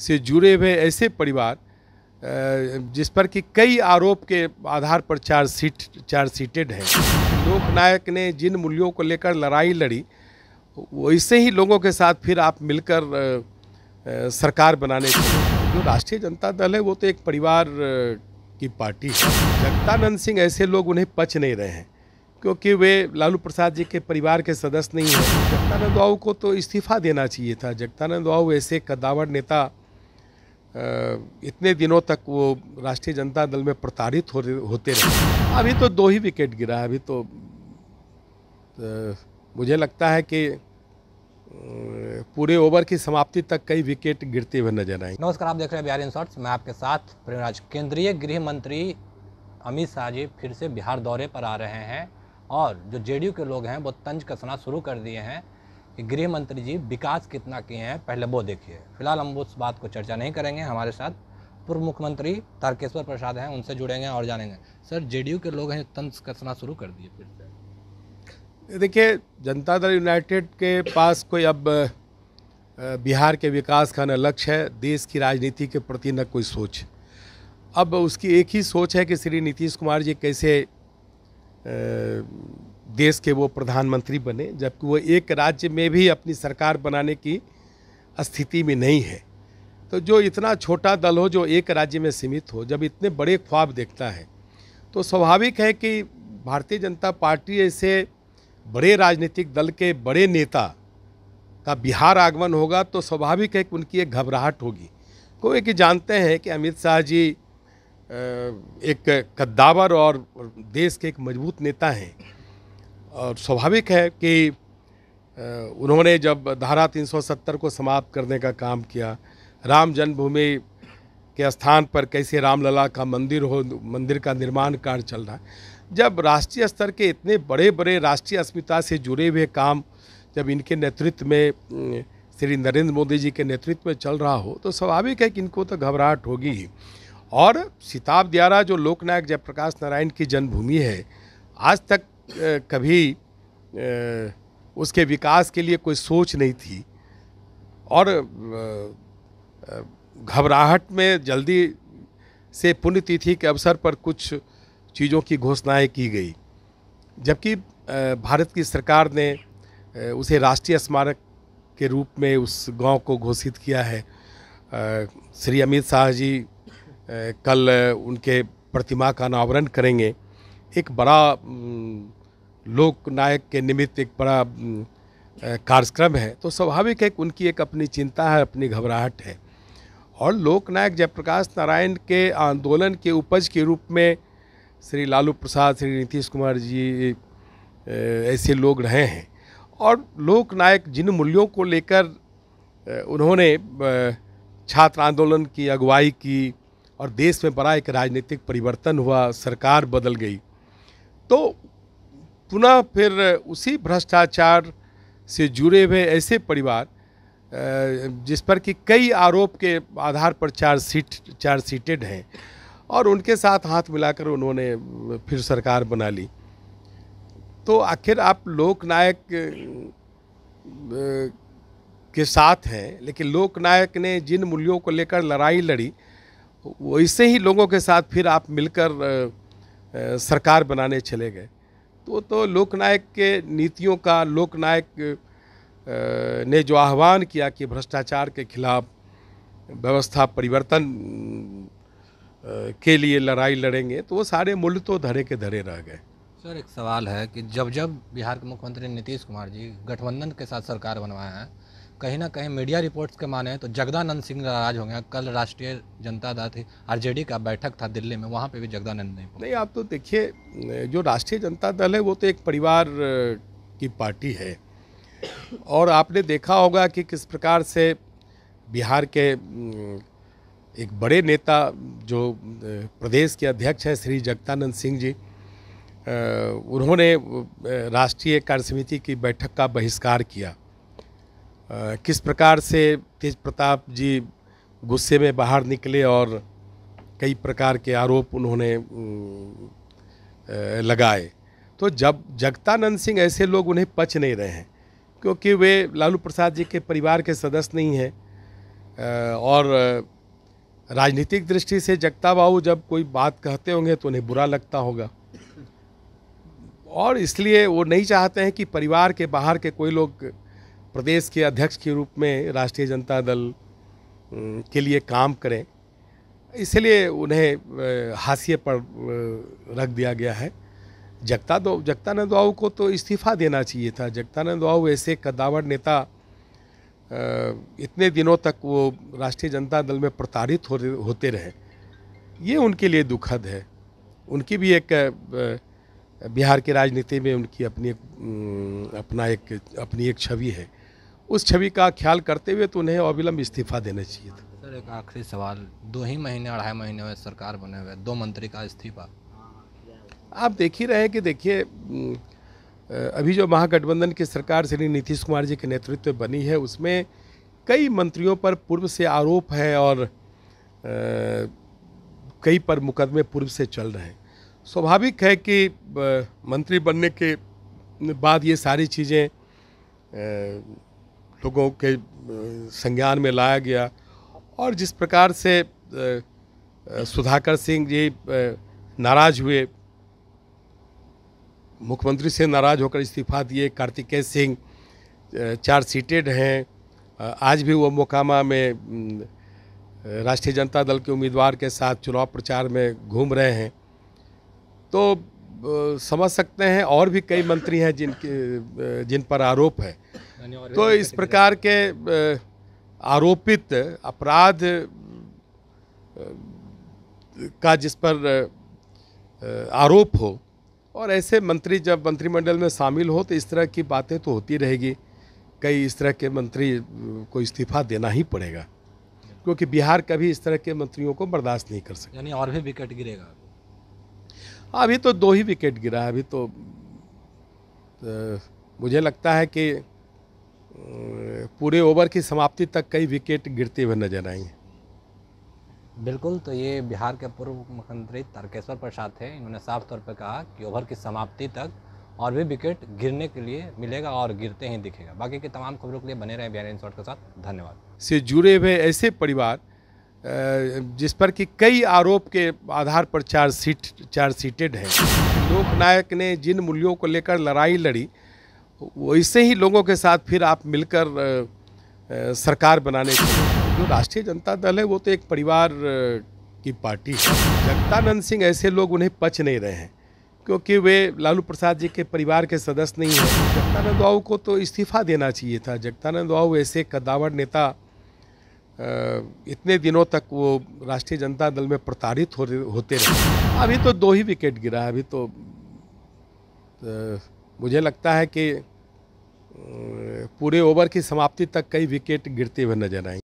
से जुड़े हुए ऐसे परिवार जिस पर कि कई आरोप के आधार पर चार सीट चार सीटेड है लोकनायक ने जिन मूल्यों को लेकर लड़ाई लड़ी वैसे ही लोगों के साथ फिर आप मिलकर सरकार बनाने के जो राष्ट्रीय जनता दल है वो तो एक परिवार की पार्टी है जगतानंद सिंह ऐसे लोग उन्हें पच नहीं रहे हैं क्योंकि वे लालू प्रसाद जी के परिवार के सदस्य नहीं हैं जगतानंद बाबू को तो इस्तीफा देना चाहिए था जगतानंद बाबू ऐसे कदावर नेता इतने दिनों तक वो राष्ट्रीय जनता दल में प्रताड़ित हो, होते रहे अभी तो दो ही विकेट गिरा अभी तो, तो मुझे लगता है कि पूरे ओवर की समाप्ति तक कई विकेट गिरते हुए नजर आए नमस्कार आप देख रहे हैं बिहार इन शॉर्ट्स मैं आपके साथ प्रेमराज केंद्रीय गृह मंत्री अमित शाह जी फिर से बिहार दौरे पर आ रहे हैं और जो जेडीयू के लोग हैं वो तंज कसना शुरू कर दिए हैं कि गृह मंत्री जी विकास कितना किए हैं पहले वो देखिए फिलहाल हम उस बात को चर्चा नहीं करेंगे हमारे साथ पूर्व मुख्यमंत्री तारकेश्वर प्रसाद हैं उनसे जुड़ेंगे और जानेंगे सर जेडीयू के लोग हैं तंज कसना शुरू कर दिए फिर से देखिए जनता दल यूनाइटेड के पास कोई अब बिहार के विकास का न लक्ष्य है देश की राजनीति के प्रति न कोई सोच अब उसकी एक ही सोच है कि श्री नीतीश कुमार जी कैसे देश के वो प्रधानमंत्री बने जबकि वो एक राज्य में भी अपनी सरकार बनाने की स्थिति में नहीं है तो जो इतना छोटा दल हो जो एक राज्य में सीमित हो जब इतने बड़े ख्वाब देखता है तो स्वाभाविक है कि भारतीय जनता पार्टी ऐसे बड़े राजनीतिक दल के बड़े नेता का बिहार आगमन होगा तो स्वाभाविक है कि उनकी एक घबराहट होगी क्योंकि जानते हैं कि अमित शाह जी एक कद्दावर और देश के एक मजबूत नेता हैं और स्वाभाविक है कि उन्होंने जब धारा 370 को समाप्त करने का काम किया राम जन्मभूमि के स्थान पर कैसे रामलला का मंदिर हो मंदिर का निर्माण कार्य चल रहा है जब राष्ट्रीय स्तर के इतने बड़े बड़े राष्ट्रीय अस्मिता से जुड़े हुए काम जब इनके नेतृत्व में श्री नरेंद्र मोदी जी के नेतृत्व में चल रहा हो तो स्वाभाविक है कि इनको तो घबराहट होगी ही और सिताब दियारा जो लोकनायक जयप्रकाश नारायण की जन्मभूमि है आज तक कभी उसके विकास के लिए कोई सोच नहीं थी और घबराहट में जल्दी से पुण्यतिथि के अवसर पर कुछ चीज़ों की घोषणाएं की गई जबकि भारत की सरकार ने उसे राष्ट्रीय स्मारक के रूप में उस गांव को घोषित किया है श्री अमित शाह जी कल उनके प्रतिमा का अनावरण करेंगे एक बड़ा लोक नायक के निमित्त एक बड़ा कार्यक्रम है तो स्वाभाविक है कि उनकी एक अपनी चिंता है अपनी घबराहट है और लोकनायक जयप्रकाश नारायण के आंदोलन के उपज के रूप में श्री लालू प्रसाद श्री नीतीश कुमार जी ऐसे लोग रहे हैं और लोकनायक जिन मूल्यों को लेकर उन्होंने छात्र आंदोलन की अगुवाई की और देश में बड़ा एक राजनीतिक परिवर्तन हुआ सरकार बदल गई तो पुनः फिर उसी भ्रष्टाचार से जुड़े हुए ऐसे परिवार जिस पर कि कई आरोप के आधार पर चार सीट चार सीटेड हैं और उनके साथ हाथ मिलाकर उन्होंने फिर सरकार बना ली तो आखिर आप लोकनायक के साथ हैं लेकिन लोकनायक ने जिन मूल्यों को लेकर लड़ाई लड़ी वैसे ही लोगों के साथ फिर आप मिलकर सरकार बनाने चले गए तो तो लोकनायक के नीतियों का लोकनायक ने जो आह्वान किया कि भ्रष्टाचार के खिलाफ व्यवस्था परिवर्तन के लिए लड़ाई लड़ेंगे तो वो सारे मूल्य तो धरे के धरे रह गए सर एक सवाल है कि जब जब बिहार के मुख्यमंत्री नीतीश कुमार जी गठबंधन के साथ सरकार बनवाए हैं कहीं ना कहीं मीडिया रिपोर्ट्स के माने तो जगदानंद सिंह नाराज होंगे कल राष्ट्रीय जनता दल थी आरजेडी का बैठक था दिल्ली में वहाँ पे भी जगदानंद नहीं नहीं आप तो देखिए जो राष्ट्रीय जनता दल है वो तो एक परिवार की पार्टी है और आपने देखा होगा कि किस प्रकार से बिहार के एक बड़े नेता जो प्रदेश के अध्यक्ष हैं श्री जगदानंद सिंह जी उन्होंने राष्ट्रीय कार्य समिति की बैठक का बहिष्कार किया किस प्रकार से तेज प्रताप जी गुस्से में बाहर निकले और कई प्रकार के आरोप उन्होंने लगाए तो जब जगतानंद सिंह ऐसे लोग उन्हें पच नहीं रहे हैं क्योंकि वे लालू प्रसाद जी के परिवार के सदस्य नहीं हैं और राजनीतिक दृष्टि से जगता बाबू जब कोई बात कहते होंगे तो उन्हें बुरा लगता होगा और इसलिए वो नहीं चाहते हैं कि परिवार के बाहर के कोई लोग प्रदेश के अध्यक्ष के रूप में राष्ट्रीय जनता दल के लिए काम करें इसलिए उन्हें हाशिए पर रख दिया गया है जगता दो जगतानंद आऊ को तो इस्तीफ़ा देना चाहिए था जगतानंद आऊ ऐसे कदावर नेता इतने दिनों तक वो राष्ट्रीय जनता दल में प्रताड़ित हो, होते रहे ये उनके लिए दुखद है उनकी भी एक बिहार के राजनीति में उनकी अपनी अपना एक अपनी एक छवि है उस छवि का ख्याल करते हुए तो उन्हें अविलंब इस्तीफा देना चाहिए था सर एक आखिरी सवाल दो ही महीने अढ़ाई महीने में सरकार बने हुए दो मंत्री का इस्तीफा आप देख ही रहे हैं कि देखिए अभी जो महागठबंधन की सरकार श्री नीतीश कुमार जी के नेतृत्व में बनी है उसमें कई मंत्रियों पर पूर्व से आरोप है और कई पर मुकदमे पूर्व से चल रहे हैं स्वाभाविक है कि मंत्री बनने के बाद ये सारी चीज़ें लोगों के संज्ञान में लाया गया और जिस प्रकार से सुधाकर सिंह जी नाराज हुए मुख्यमंत्री से नाराज होकर इस्तीफा दिए कार्तिकेय सिंह चार सीटेड हैं आज भी वो मोकामा में राष्ट्रीय जनता दल के उम्मीदवार के साथ चुनाव प्रचार में घूम रहे हैं तो समझ सकते हैं और भी कई मंत्री हैं जिनके जिन पर आरोप है तो इस प्रकार के आरोपित अपराध का जिस पर आरोप हो और ऐसे मंत्री जब मंत्रिमंडल में शामिल हो तो इस तरह की बातें तो होती रहेगी कई इस तरह के मंत्री को इस्तीफा देना ही पड़ेगा क्योंकि बिहार कभी इस तरह के मंत्रियों को बर्दाश्त नहीं कर सकता यानी और भी विकट गिरेगा अभी तो दो ही विकेट गिरा अभी तो, तो मुझे लगता है कि पूरे ओवर की समाप्ति तक कई विकेट गिरते हुए नजर आएंगे बिल्कुल तो ये बिहार के पूर्व मुख्यमंत्री तारकेश्वर प्रसाद थे इन्होंने साफ तौर पर कहा कि ओवर की समाप्ति तक और भी विकेट गिरने के लिए मिलेगा और गिरते ही दिखेगा बाकी के तमाम खबरों के लिए बने रहे बिहार इन के साथ धन्यवाद से जुड़े हुए ऐसे परिवार जिस पर कि कई आरोप के आधार पर चार्जशीट चार्जशीटेड है लोकनायक ने जिन मूल्यों को लेकर लड़ाई लड़ी वैसे ही लोगों के साथ फिर आप मिलकर सरकार बनाने के जो राष्ट्रीय जनता दल है वो तो एक परिवार की पार्टी है जगतानंद सिंह ऐसे लोग उन्हें पच नहीं रहे हैं क्योंकि वे लालू प्रसाद जी के परिवार के सदस्य नहीं हैं जगतानंद बाबू को तो इस्तीफा देना चाहिए था जगतानंद बाबू ऐसे कदावर नेता इतने दिनों तक वो राष्ट्रीय जनता दल में प्रताड़ित हो, होते रहे अभी तो दो ही विकेट गिरा अभी तो, तो मुझे लगता है कि पूरे ओवर की समाप्ति तक कई विकेट गिरते हुए नजर आएंगे